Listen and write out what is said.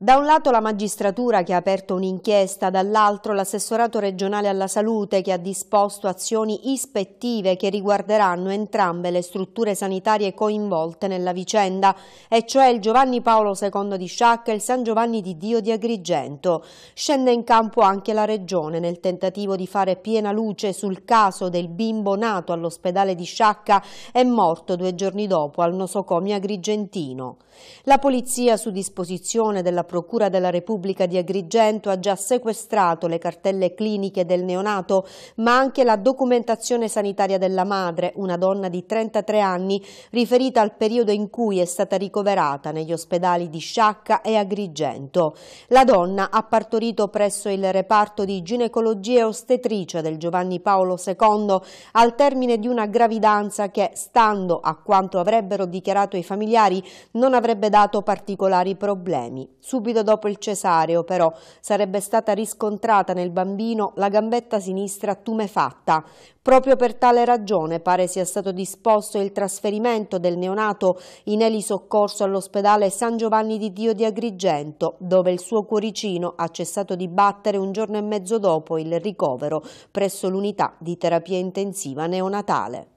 Da un lato la magistratura che ha aperto un'inchiesta, dall'altro l'assessorato regionale alla salute che ha disposto azioni ispettive che riguarderanno entrambe le strutture sanitarie coinvolte nella vicenda, e cioè il Giovanni Paolo II di Sciacca e il San Giovanni di Dio di Agrigento. Scende in campo anche la regione nel tentativo di fare piena luce sul caso del bimbo nato all'ospedale di Sciacca e morto due giorni dopo al nosocomio agrigentino. La polizia su disposizione della Procura della Repubblica di Agrigento ha già sequestrato le cartelle cliniche del neonato, ma anche la documentazione sanitaria della madre, una donna di 33 anni, riferita al periodo in cui è stata ricoverata negli ospedali di Sciacca e Agrigento. La donna ha partorito presso il reparto di ginecologia e ostetricia del Giovanni Paolo II al termine di una gravidanza che, stando a quanto avrebbero dichiarato i familiari, non avrebbe dato particolari problemi. Su Subito dopo il cesareo, però, sarebbe stata riscontrata nel bambino la gambetta sinistra tumefatta. Proprio per tale ragione pare sia stato disposto il trasferimento del neonato in elisoccorso all'ospedale San Giovanni di Dio di Agrigento, dove il suo cuoricino ha cessato di battere un giorno e mezzo dopo il ricovero presso l'unità di terapia intensiva neonatale.